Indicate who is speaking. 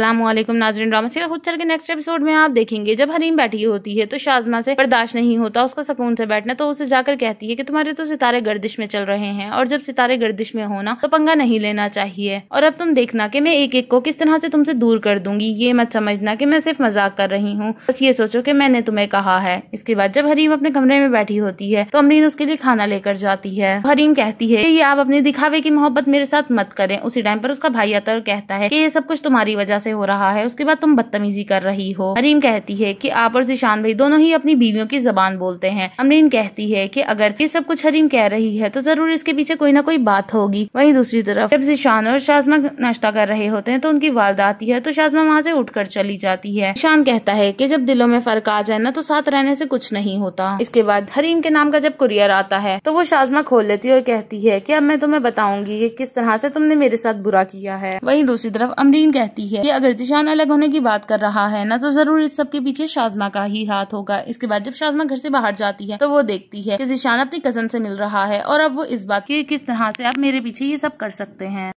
Speaker 1: अल्लाम नाजरीन drama serial हुचर के नेक्स्ट एपिसोड में आप देखेंगे जब हरीम बैठी होती है तो शाजमा से बर्दाश्त नहीं होता उसको सुकून से बैठना तो उसे जाकर कहती है कि तुम्हारे तो सितारे गर्दिश में चल रहे हैं और जब सितारे गर्दिश में होना तो पंगा नहीं लेना चाहिए और अब तुम देखना की मैं एक एक को किस तरह से तुमसे दूर कर दूंगी ये मत समझना की मैं सिर्फ मजाक कर रही हूँ बस ये सोचो की मैंने तुम्हें कहा है इसके बाद जब हरीम अपने कमरे में बैठी होती है तो अमरीन उसके लिए खाना लेकर जाती है हरीम कहती है ये आप अपने दिखावे की मोहब्बत मेरे साथ मत करें उसी टाइम पर उसका भाई आता और कहता है की ये सब कुछ तुम्हारी वजह से हो रहा है उसके बाद तुम बदतमीजी कर रही हो अरीम कहती है की आप और जिशान भाई दोनों ही अपनी बीवियों की जबान बोलते हैं अमरीन कहती है की अगर ये सब कुछ हरीम कह रही है तो जरूर इसके पीछे कोई ना कोई बात होगी वही दूसरी तरफ जब जिशान और शाजमा नाश्ता कर रहे होते हैं तो उनकी वालदा आती है तो शाजमा वहाँ से उठ चली जाती है शान कहता है की जब दिलों में फर्क आ जाए ना तो साथ रहने ऐसी कुछ नहीं होता इसके बाद हरीम के नाम का जब कुरियर आता है तो वो शाजमा खोल लेती है और कहती है कि अब मैं तुम्हें बताऊंगी कि किस तरह से तुमने मेरे साथ बुरा किया है वहीं दूसरी तरफ अमरीन कहती है कि अगर जिशान अलग होने की बात कर रहा है ना तो जरूर इस सबके पीछे शाजमा का ही हाथ होगा इसके बाद जब शाजमा घर से बाहर जाती है तो वो देखती है कि जिशान अपनी कजन से मिल रहा है और अब वो इस बात की किस तरह से आप मेरे पीछे ये सब कर सकते हैं